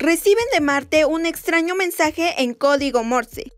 Reciben de Marte un extraño mensaje en código Morse.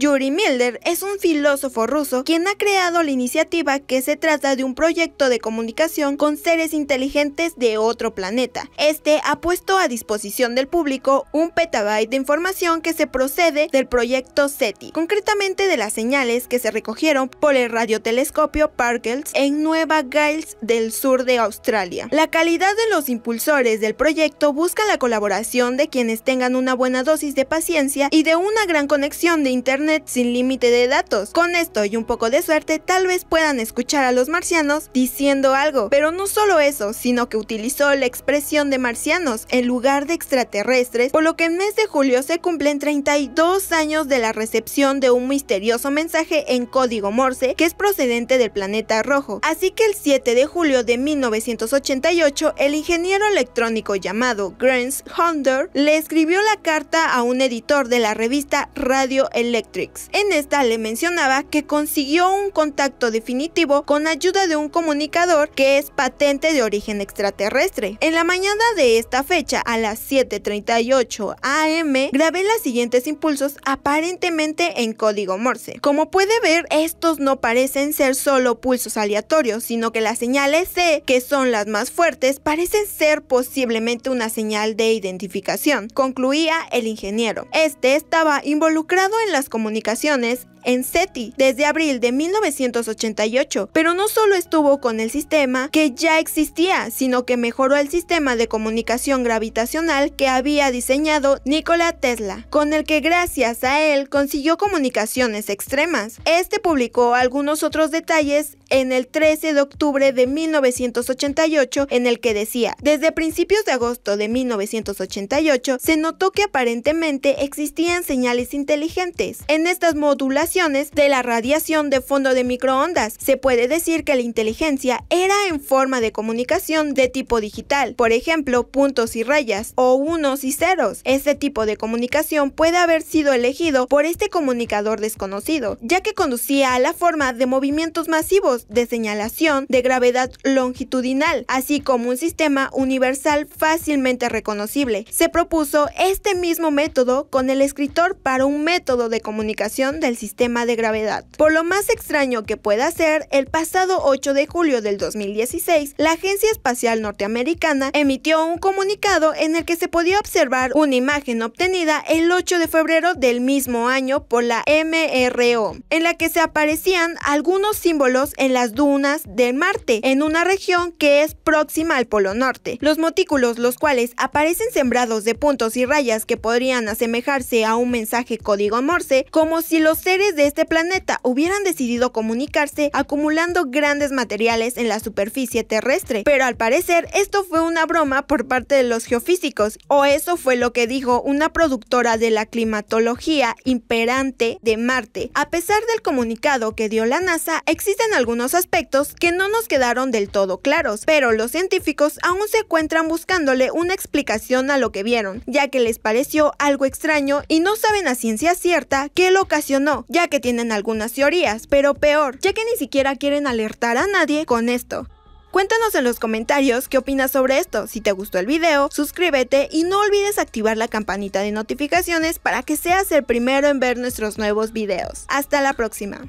Yuri Milder es un filósofo ruso quien ha creado la iniciativa que se trata de un proyecto de comunicación con seres inteligentes de otro planeta. Este ha puesto a disposición del público un petabyte de información que se procede del proyecto SETI, concretamente de las señales que se recogieron por el radiotelescopio Parkels en Nueva Gales del sur de Australia. La calidad de los impulsores del proyecto busca la colaboración de quienes tengan una buena dosis de paciencia y de una gran conexión de Internet sin límite de datos. Con esto y un poco de suerte, tal vez puedan escuchar a los marcianos diciendo algo. Pero no solo eso, sino que utilizó la expresión de marcianos en lugar de extraterrestres, por lo que en mes de julio se cumplen 32 años de la recepción de un misterioso mensaje en código Morse que es procedente del planeta rojo. Así que el 7 de julio de 1988, el ingeniero electrónico llamado Grants Hunter le escribió la carta a un editor de la revista Radio Electric en esta le mencionaba que consiguió un contacto definitivo con ayuda de un comunicador que es patente de origen extraterrestre. En la mañana de esta fecha, a las 7.38 am, grabé los siguientes impulsos aparentemente en código Morse. Como puede ver, estos no parecen ser solo pulsos aleatorios, sino que las señales C, que son las más fuertes, parecen ser posiblemente una señal de identificación, concluía el ingeniero. Este estaba involucrado en las comunicaciones Comunicaciones en SETI desde abril de 1988, pero no solo estuvo con el sistema que ya existía, sino que mejoró el sistema de comunicación gravitacional que había diseñado Nikola Tesla, con el que gracias a él consiguió comunicaciones extremas. Este publicó algunos otros detalles en el 13 de octubre de 1988 en el que decía, desde principios de agosto de 1988 se notó que aparentemente existían señales inteligentes en estas modulaciones de la radiación de fondo de microondas. Se puede decir que la inteligencia era en forma de comunicación de tipo digital, por ejemplo, puntos y rayas o unos y ceros. Este tipo de comunicación puede haber sido elegido por este comunicador desconocido, ya que conducía a la forma de movimientos masivos de señalación de gravedad longitudinal, así como un sistema universal fácilmente reconocible. Se propuso este mismo método con el escritor para un método de comunicación comunicación del sistema de gravedad. Por lo más extraño que pueda ser, el pasado 8 de julio del 2016, la Agencia Espacial Norteamericana emitió un comunicado en el que se podía observar una imagen obtenida el 8 de febrero del mismo año por la MRO, en la que se aparecían algunos símbolos en las dunas de Marte, en una región que es próxima al Polo Norte. Los motículos, los cuales aparecen sembrados de puntos y rayas que podrían asemejarse a un mensaje código Morse, como si los seres de este planeta hubieran decidido comunicarse acumulando grandes materiales en la superficie terrestre. Pero al parecer esto fue una broma por parte de los geofísicos, o eso fue lo que dijo una productora de la climatología imperante de Marte. A pesar del comunicado que dio la NASA, existen algunos aspectos que no nos quedaron del todo claros, pero los científicos aún se encuentran buscándole una explicación a lo que vieron, ya que les pareció algo extraño y no saben a ciencia cierta que qué lo ocasionó, ya que tienen algunas teorías, pero peor, ya que ni siquiera quieren alertar a nadie con esto. Cuéntanos en los comentarios qué opinas sobre esto. Si te gustó el video, suscríbete y no olvides activar la campanita de notificaciones para que seas el primero en ver nuestros nuevos videos. Hasta la próxima.